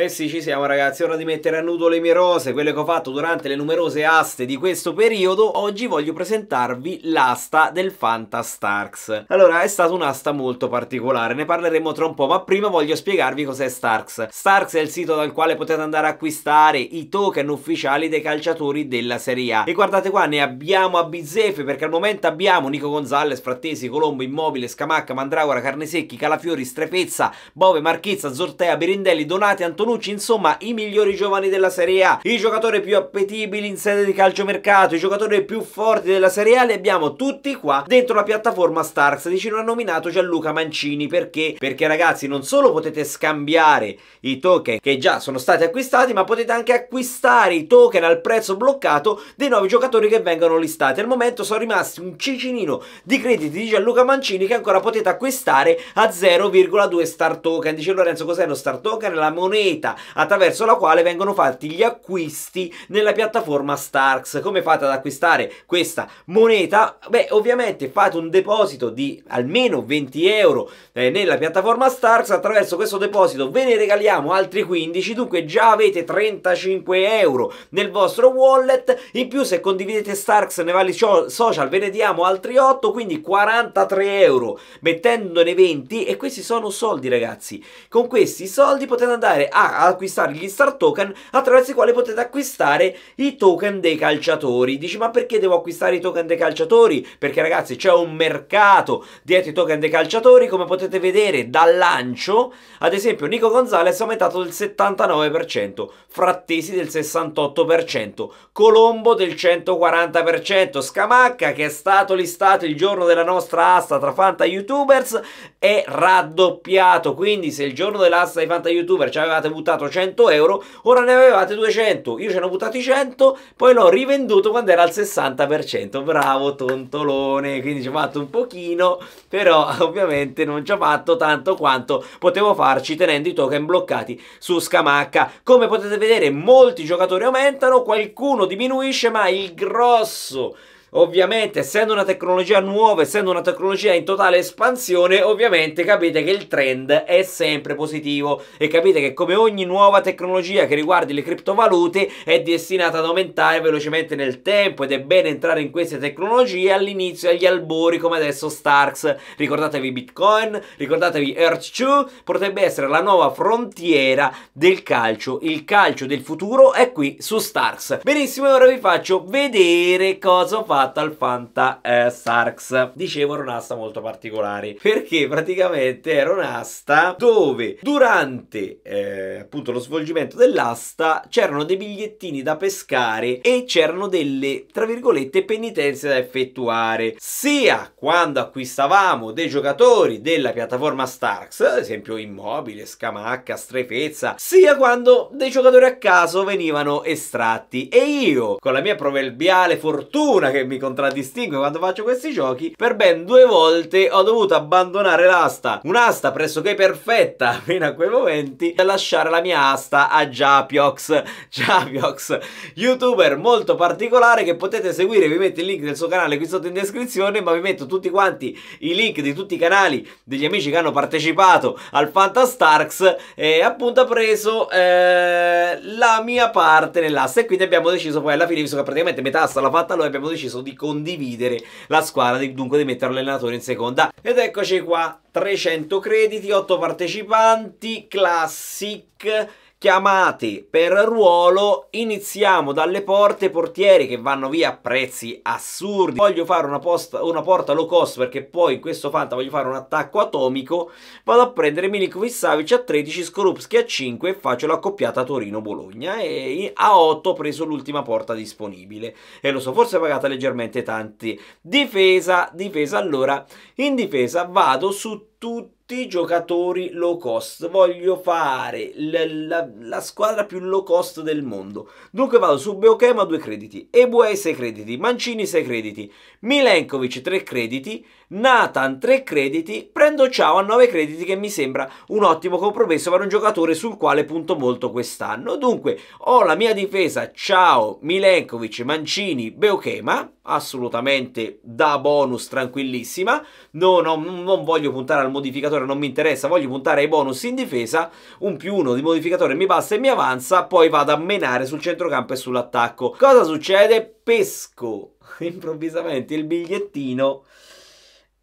Eh sì, ci siamo ragazzi, ora di mettere a nudo le mie rose, quelle che ho fatto durante le numerose aste di questo periodo, oggi voglio presentarvi l'asta del Fanta Starks. Allora, è stata un'asta molto particolare, ne parleremo tra un po', ma prima voglio spiegarvi cos'è Starks. Starks è il sito dal quale potete andare a acquistare i token ufficiali dei calciatori della Serie A. E guardate qua, ne abbiamo a bizzeffe, perché al momento abbiamo Nico Gonzalez, Frattesi, Colombo, Immobile, Scamacca, Mandragora, Carnesecchi, Calafiori, Strepezza, Bove, Marchizza, Zortea, Birindelli, Donati, Antonio Bonucci, insomma i migliori giovani della Serie A, i giocatori più appetibili in sede di calciomercato, i giocatori più forti della Serie A li abbiamo tutti qua dentro la piattaforma Starks, di ha nominato Gianluca Mancini, perché? Perché ragazzi non solo potete scambiare i token che già sono stati acquistati, ma potete anche acquistare i token al prezzo bloccato dei nuovi giocatori che vengono listati. Al momento sono rimasti un cicinino di crediti di Gianluca Mancini che ancora potete acquistare a 0,2 star token. Dice Lorenzo cos'è lo star token? La moneta un'unità attraverso la quale vengono fatti gli acquisti nella piattaforma Starks. Come fate ad acquistare questa moneta? Beh, ovviamente fate un deposito di almeno 20 euro eh, nella piattaforma Starks. Attraverso questo deposito ve ne regaliamo altri 15, dunque già avete 35 euro nel vostro wallet. In più, se condividete Starks nei vari social, ve ne diamo altri 8, quindi 43 euro mettendone 20. E questi sono soldi, ragazzi. Con questi soldi potete andare a a acquistare gli star token attraverso i quali potete acquistare i token dei calciatori. Dici ma perché devo acquistare i token dei calciatori? Perché ragazzi c'è un mercato dietro i token dei calciatori come potete vedere dal lancio ad esempio Nico Gonzalez è aumentato del 79%, Frattesi del 68%, Colombo del 140%, Scamacca che è stato listato il giorno della nostra asta tra Fanta Youtubers è raddoppiato quindi se il giorno dell'asta di Fanta Youtuber ci avevate avevate buttato 100 euro, ora ne avevate 200. Io ce ne ho buttati 100, poi l'ho rivenduto quando era al 60%. Bravo tontolone, quindi ci ho fatto un pochino, però ovviamente non ci ho fatto tanto quanto potevo farci tenendo i token bloccati su Scamacca. Come potete vedere molti giocatori aumentano, qualcuno diminuisce, ma il grosso ovviamente essendo una tecnologia nuova, essendo una tecnologia in totale espansione, ovviamente capite che il trend è sempre positivo e capite che come ogni nuova tecnologia che riguardi le criptovalute è destinata ad aumentare velocemente nel tempo ed è bene entrare in queste tecnologie all'inizio agli albori come adesso Starks. Ricordatevi Bitcoin, ricordatevi Earth2, potrebbe essere la nuova frontiera del calcio. Il calcio del futuro è qui su Starks. Benissimo, ora vi faccio vedere cosa fa Fatal Fanta eh, Sarx. Dicevo era un'asta molto particolare perché praticamente era un'asta dove durante eh, appunto lo svolgimento dell'asta c'erano dei bigliettini da pescare e c'erano delle tra virgolette penitenze da effettuare sia quando acquistavamo dei giocatori della piattaforma Starks, ad esempio Immobile, Scamacca, Strefezza, sia quando dei giocatori a caso venivano estratti e io con la mia proverbiale fortuna che mi contraddistingue quando faccio questi giochi, per ben due volte ho dovuto abbandonare l'asta, un'asta pressoché perfetta fino a quei momenti, e lasciare la mia asta a Japiox, Japiox, youtuber molto particolare che potete seguire, vi metto il link del suo canale qui sotto in descrizione, ma vi metto tutti quanti i link di tutti i canali degli amici che hanno partecipato al Fantastarks e appunto ha preso eh, la mia parte nell'asta e quindi abbiamo deciso poi alla fine, visto che praticamente metà asta l'ha fatta noi, abbiamo deciso caso di condividere la squadra, di, dunque di mettere l'allenatore in seconda. Ed eccoci qua, 300 crediti, 8 partecipanti, classic chiamate per ruolo, iniziamo dalle porte portieri che vanno via a prezzi assurdi. Voglio fare una, posta, una porta low cost perché poi in questo fanta voglio fare un attacco atomico, vado a prendere Milinkovic Savic a 13, Skorupski a 5 e faccio l'accoppiata Torino-Bologna e a 8 ho preso l'ultima porta disponibile e lo so, forse pagata leggermente tanti. Difesa, difesa, allora in difesa vado su tutti i giocatori low cost. Voglio fare l- la-, la, squadra più low cost del mondo. Dunque vado su Beokema 2 crediti, Ebue 6 crediti, Mancini 6 crediti, Milenkovic 3 crediti, Nathan 3 crediti, prendo Ciao a 9 crediti che mi sembra un ottimo compromesso per un giocatore sul quale punto molto quest'anno. Dunque ho la mia difesa Ciao, Milenkovic, Mancini, Beokema, assolutamente da bonus tranquillissima, no, no, non voglio puntare al modificatore, non mi interessa, voglio puntare ai bonus in difesa, un più uno di modificatore mi basta e mi avanza, poi vado a menare sul centrocampo e sull'attacco. Cosa succede? Pesco improvvisamente il bigliettino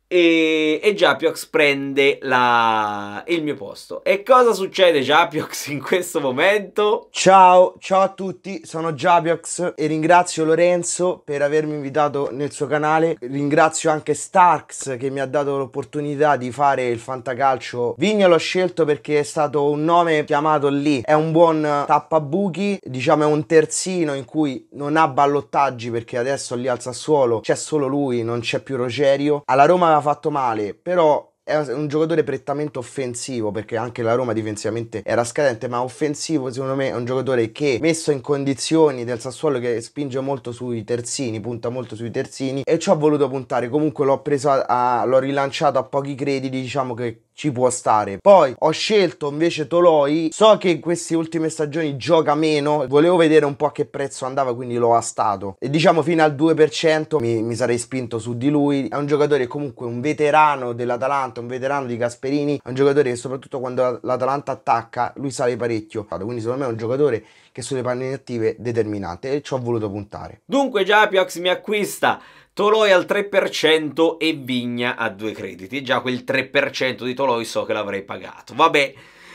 e, e Japiox prende la, il mio posto. E cosa succede Japiox in questo momento? Ciao, ciao a tutti, sono Japiox e ringrazio Lorenzo per avermi invitato nel suo canale. Ringrazio anche Starks che mi ha dato l'opportunità di fare il fantacalcio. Vigno l'ho scelto perché è stato un nome chiamato lì, è un buon tappabuchi, diciamo è un terzino in cui non ha ballottaggi perché adesso lì al Sassuolo c'è solo lui, non c'è più Rogerio. Alla Roma aveva fatto male, però è un giocatore prettamente offensivo perché anche la Roma difensivamente era scadente ma offensivo secondo me è un giocatore che messo in condizioni del Sassuolo che spinge molto sui terzini punta molto sui terzini e ci ho voluto puntare comunque l'ho preso a, a l'ho rilanciato a pochi crediti diciamo che ci può stare. Poi ho scelto invece Toloi, so che in queste ultime stagioni gioca meno, volevo vedere un po' a che prezzo andava, quindi l'ho astato. E diciamo fino al 2% mi, mi sarei spinto su di lui. È un giocatore comunque un veterano dell'Atalanta, un veterano di Gasperini, è un giocatore che soprattutto quando l'Atalanta attacca lui sale parecchio. Quindi secondo me è un giocatore che sulle panne attive determinante e ci ho voluto puntare. Dunque già Piox mi acquista Toloi al 3% e Vigna a due crediti. già quel 3% di Toloi so che l'avrei pagato. Vabbè,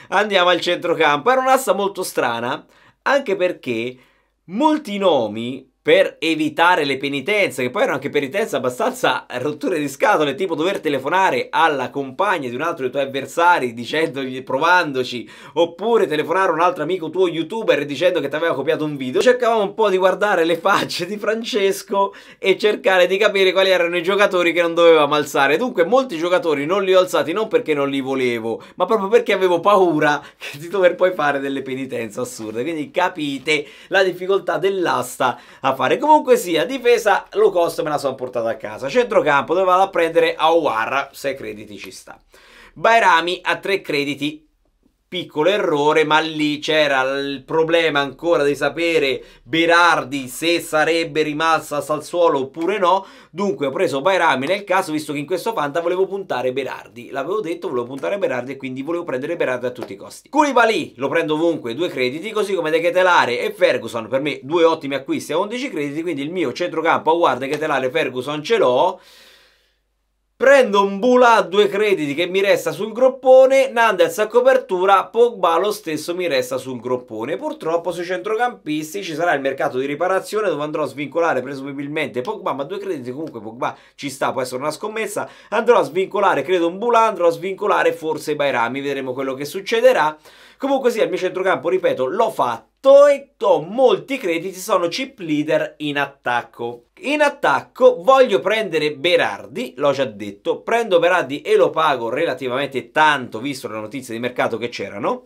andiamo al centrocampo. Era un'asta molto strana, anche perché molti nomi per evitare le penitenze, che poi erano anche penitenze abbastanza rotture di scatole, tipo dover telefonare alla compagna di un altro dei tuoi avversari dicendogli, provandoci, oppure telefonare a un altro amico tuo youtuber dicendo che ti aveva copiato un video. Cercavamo un po' di guardare le facce di Francesco e cercare di capire quali erano i giocatori che non dovevamo alzare. Dunque molti giocatori non li ho alzati non perché non li volevo, ma proprio perché avevo paura di dover poi fare delle penitenze assurde. Quindi capite la difficoltà dell'asta a a fare. Comunque sia, difesa low cost me la sono portata a casa. Centrocampo dove vado a prendere Awarra, 6 crediti ci sta. Bairami a 3 crediti piccolo errore, ma lì c'era il problema ancora di sapere Berardi se sarebbe rimasta a Salzuolo oppure no. Dunque ho preso Bairami nel caso, visto che in questo Fanta volevo puntare Berardi. L'avevo detto, volevo puntare Berardi e quindi volevo prendere Berardi a tutti i costi. Koulibaly lo prendo ovunque, due crediti, così come De Ketelare e Ferguson, per me due ottimi acquisti a 11 crediti, quindi il mio centrocampo a guarda Ketelare e Ferguson ce l'ho. Prendo un Bula a due crediti che mi resta sul groppone, Nandez a copertura, Pogba lo stesso mi resta sul groppone. Purtroppo sui centrocampisti ci sarà il mercato di riparazione dove andrò a svincolare presumibilmente Pogba, ma due crediti comunque Pogba ci sta, può essere una scommessa. Andrò a svincolare, credo un Bula, andrò a svincolare forse Bairami, vedremo quello che succederà. Comunque sì, al mio centrocampo, ripeto, l'ho fatto e ho molti crediti, sono chip leader in attacco. In attacco voglio prendere Berardi, l'ho già detto, prendo Berardi e lo pago relativamente tanto visto le notizie di mercato che c'erano.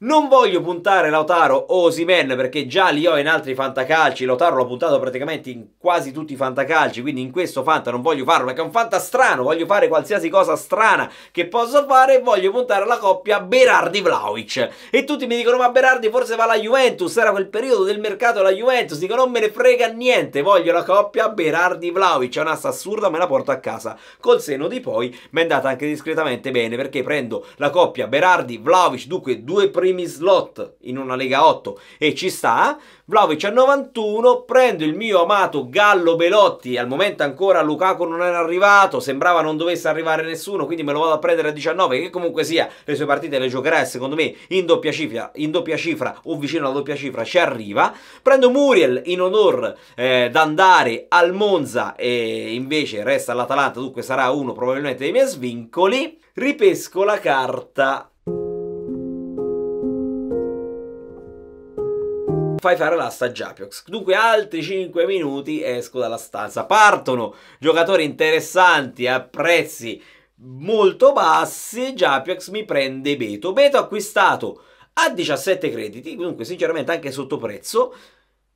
Non voglio puntare Lautaro o Osimen perché già li ho in altri fantacalci. Lautaro l'ho puntato praticamente in quasi tutti i fantacalci. Quindi in questo fanta non voglio farlo perché è un fanta strano. Voglio fare qualsiasi cosa strana che posso fare. E voglio puntare la coppia Berardi-Vlaovic. E tutti mi dicono: Ma Berardi forse va alla Juventus. Era quel periodo del mercato la Juventus. Dico: Non me ne frega niente. Voglio la coppia Berardi-Vlaovic. È un'assa assurda. Me la porto a casa. Col seno di poi mi è andata anche discretamente bene perché prendo la coppia Berardi-Vlaovic. Dunque, due primi primi slot in una Lega 8 e ci sta. Eh? Vlaovic a 91, prendo il mio amato Gallo Belotti, al momento ancora Lukaku non era arrivato, sembrava non dovesse arrivare nessuno, quindi me lo vado a prendere a 19, che comunque sia le sue partite le giocherà e secondo me in doppia cifra, in doppia cifra o vicino alla doppia cifra ci arriva. Prendo Muriel in onor eh, d'andare al Monza e invece resta all'Atalanta, dunque sarà uno probabilmente dei miei svincoli. Ripesco la carta fai fare l'asta a Japiox. Dunque altri 5 minuti esco dalla stanza. Partono giocatori interessanti a prezzi molto bassi. Japiox mi prende Beto. Beto acquistato a 17 crediti, dunque sinceramente anche sotto prezzo,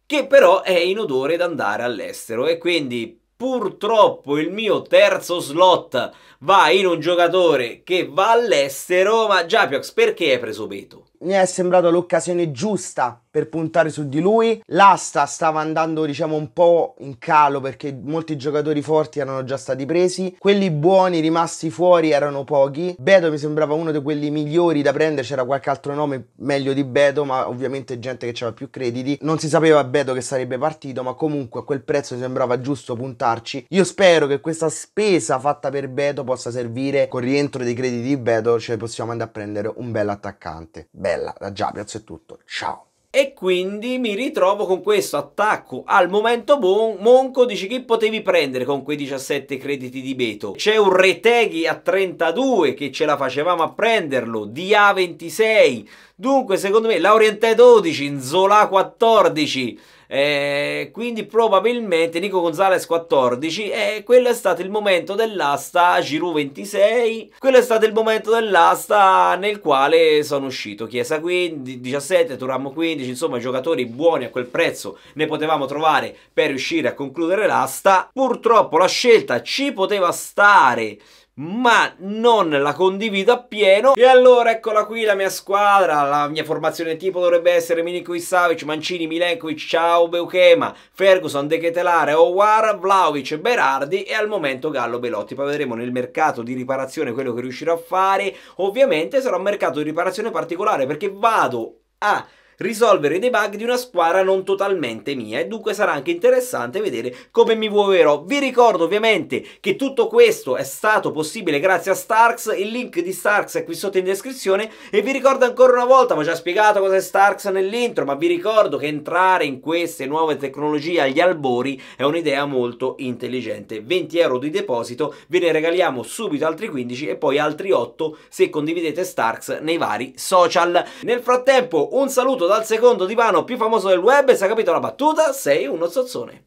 che però è in odore ad andare all'estero e quindi purtroppo il mio terzo slot va in un giocatore che va all'estero, ma Japiox perché hai preso Beto? mi è sembrata l'occasione giusta per puntare su di lui. L'asta stava andando, diciamo, un po' in calo perché molti giocatori forti erano già stati presi. Quelli buoni rimasti fuori erano pochi. Beto mi sembrava uno di quelli migliori da prendere. C'era qualche altro nome meglio di Beto, ma ovviamente gente che aveva più crediti. Non si sapeva Beto che sarebbe partito, ma comunque a quel prezzo mi sembrava giusto puntarci. Io spero che questa spesa fatta per Beto possa servire col rientro dei crediti di Beto, cioè possiamo andare a prendere un bel attaccante. Beh, bella, da Giapiazzo è tutto, ciao! e quindi mi ritrovo con questo attacco al momento bon, Monco dice chi potevi prendere con quei 17 crediti di Beto c'è un Reteghi a 32 che ce la facevamo a prenderlo di A 26 dunque secondo me Laurentè 12 Zola 14 eh, quindi probabilmente Nico Gonzalez 14 e eh, quello è stato il momento dell'asta Giroud 26. Quello è stato il momento dell'asta nel quale sono uscito. Chiesa 15, 17, Turam 15, insomma giocatori buoni a quel prezzo ne potevamo trovare per riuscire a concludere l'asta. Purtroppo la scelta ci poteva stare ma non la condivido appieno. E allora eccola qui la mia squadra, la mia formazione tipo dovrebbe essere Milinkovic Savic, Mancini, Milenkovic, Ciao, Beukema, Ferguson, De Ketelare, Owar, Vlaovic, Berardi e al momento Gallo Belotti. Poi vedremo nel mercato di riparazione quello che riuscirò a fare. Ovviamente sarà un mercato di riparazione particolare perché vado a risolvere dei bug di una squadra non totalmente mia e dunque sarà anche interessante vedere come mi muoverò. Vi ricordo ovviamente che tutto questo è stato possibile grazie a Starks, il link di Starks è qui sotto in descrizione e vi ricordo ancora una volta, ho già spiegato cos'è Starks nell'intro, ma vi ricordo che entrare in queste nuove tecnologie agli albori è un'idea molto intelligente. 20 euro di deposito, ve ne regaliamo subito altri 15 e poi altri 8 se condividete Starks nei vari social. Nel frattempo un saluto seduto dal secondo divano più famoso del web e se ha capito la battuta sei uno zozzone.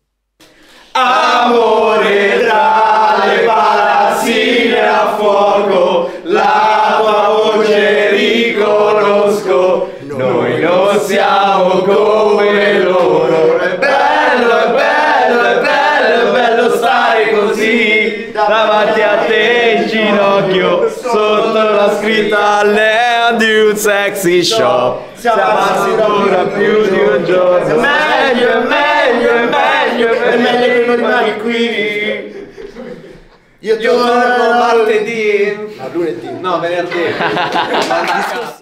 Amore tra le palazzine a fuoco, la tua voce riconosco, noi non siamo come loro. È bello, è bello, è bello, è bello stare così, davanti a te in ginocchio, sotto la scritta Land You Sexy Shop ci avanzerà più di un giorno. È Meglio, meglio, meglio, è meglio che non rimani qui. Io torno martedì. A lunedì. No, venerdì.